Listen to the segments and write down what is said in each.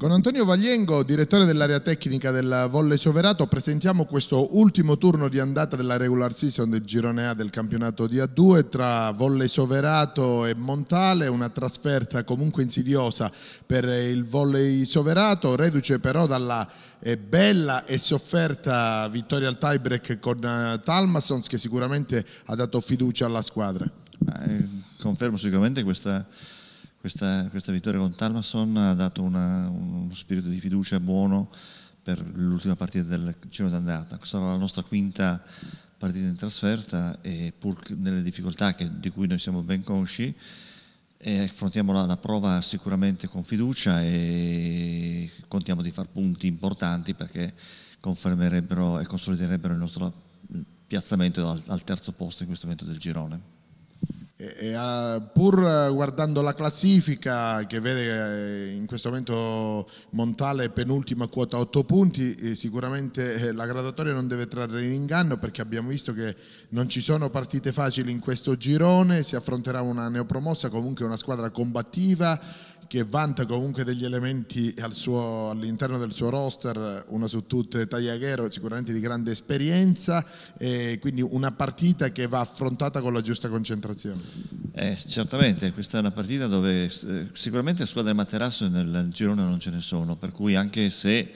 Con Antonio Vagliengo, direttore dell'area tecnica del Volle Soverato, presentiamo questo ultimo turno di andata della regular season del girone A del campionato di A2 tra Volle Soverato e Montale, una trasferta comunque insidiosa per il Volle Soverato, reduce però dalla eh, bella e sofferta vittoria al tiebreak con eh, Talmasons che sicuramente ha dato fiducia alla squadra. Eh, confermo sicuramente questa questa, questa vittoria con Talmason ha dato una, uno spirito di fiducia buono per l'ultima partita del giro d'andata. Sarà la nostra quinta partita in trasferta e pur nelle difficoltà che, di cui noi siamo ben consci, e eh, affrontiamo la, la, prova sicuramente con fiducia e contiamo di far punti importanti perché confermerebbero e consoliderebbero il nostro mm, piazzamento al, al terzo posto in questo momento del girone pur guardando la classifica che vede eh, in questo momento Montale penultima quota 8 punti, eh, sicuramente eh, la graduatoria non deve trarre in inganno perché abbiamo visto che non ci sono partite facili in questo girone, si affronterà una neopromossa, comunque una squadra combattiva che vanta comunque degli elementi al suo, all'interno del suo roster, una su tutte Tagliaghero, sicuramente di grande esperienza, quindi una partita che va affrontata con la giusta concentrazione. Eh, certamente, questa è una partita dove eh, sicuramente squadre materasso nel girone non ce ne sono, per cui anche se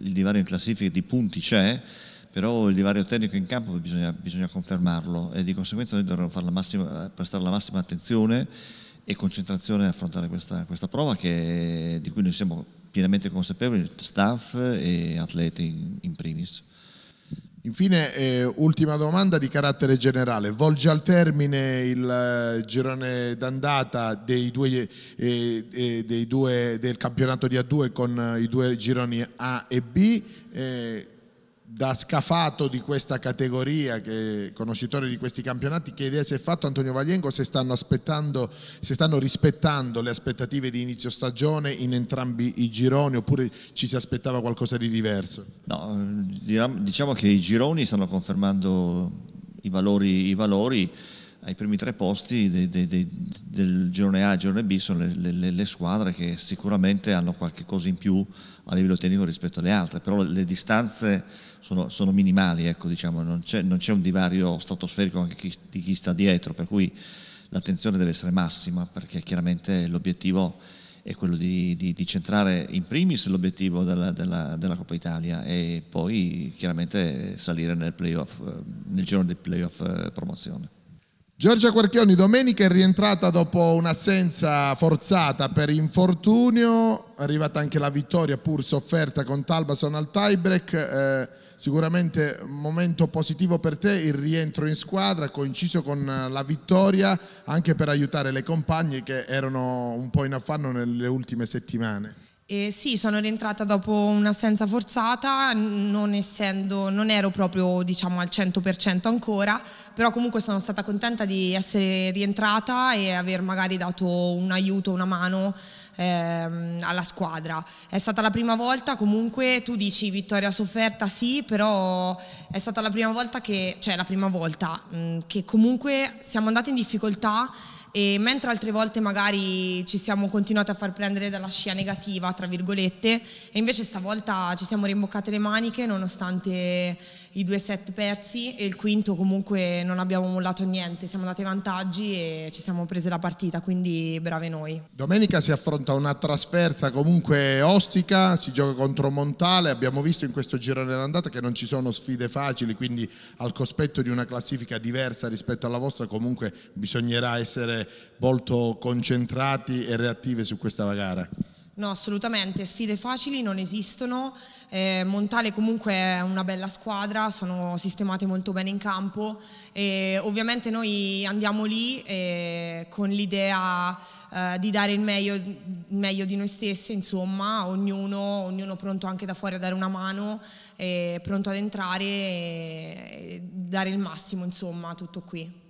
il divario in classifica di punti c'è, però il divario tecnico in campo bisogna, bisogna confermarlo e di conseguenza noi dovremmo eh, prestare la massima attenzione e concentrazione affrontare questa, questa prova che, di cui noi siamo pienamente consapevoli, staff e atleti in, in primis. Infine, eh, ultima domanda di carattere generale. Volge al termine il eh, girone d'andata dei due, eh, eh dei due, del campionato di A2 con eh, i due gironi A e B. Eh, da scafato di questa categoria, che, conoscitore di questi campionati, che idea si è fatto Antonio Vaglienco se stanno, se stanno rispettando le aspettative di inizio stagione in entrambi i gironi oppure ci si aspettava qualcosa di diverso? No, diciamo, diciamo che i gironi stanno confermando i valori, i valori ai primi tre posti dei, dei, dei, del girone A e girone B sono le, le, le, squadre che sicuramente hanno qualche cosa in più a livello tecnico rispetto alle altre, però le distanze sono, sono minimali, ecco, diciamo, non, c'è, non, c'è, un divario stratosferico anche chi, di chi sta dietro, per cui l'attenzione deve essere massima perché chiaramente l'obiettivo è quello di, di, di centrare in primis l'obiettivo della, della, della, Coppa Italia e poi chiaramente salire nel, playoff, eh, nel giorno del playoff eh, promozione. Giorgia Quarchioni, domenica è rientrata dopo un'assenza forzata per infortunio, è arrivata anche la vittoria pur sofferta con Talbason al tiebreak, eh, sicuramente momento positivo per te il rientro in squadra coinciso con la vittoria anche per aiutare le compagne che erano un po' in affanno nelle ultime settimane. Eh, sì, sono rientrata dopo un'assenza forzata, non, essendo, non ero proprio diciamo, al 100% ancora, però comunque sono stata contenta di essere rientrata e aver magari dato un aiuto, una mano ehm, alla squadra. È stata la prima volta comunque, tu dici vittoria sofferta sì, però è stata la prima volta che, cioè la prima volta mh, mm, che comunque siamo andati in difficoltà e mentre altre volte magari ci siamo continuati a far prendere dalla scia negativa, tra virgolette, e invece stavolta ci siamo rimboccate le maniche nonostante i due set persi e il quinto comunque non abbiamo mollato niente, siamo andati ai vantaggi e ci siamo prese la partita, quindi brave noi. Domenica si affronta affronta una trasferta comunque ostica, si gioca contro Montale, abbiamo visto in questo girone d'andata che non ci sono sfide facili, quindi al cospetto di una classifica diversa rispetto alla vostra comunque bisognerà essere molto concentrati e reattivi su questa gara. No, assolutamente, sfide facili non esistono, eh, Montale comunque è una bella squadra, sono sistemate molto bene in campo e ovviamente noi andiamo lì eh, con l'idea eh, di dare il meglio, il meglio, di noi stessi, insomma, ognuno, ognuno, pronto anche da fuori a dare una mano, eh, pronto ad entrare e dare il massimo, insomma, tutto qui.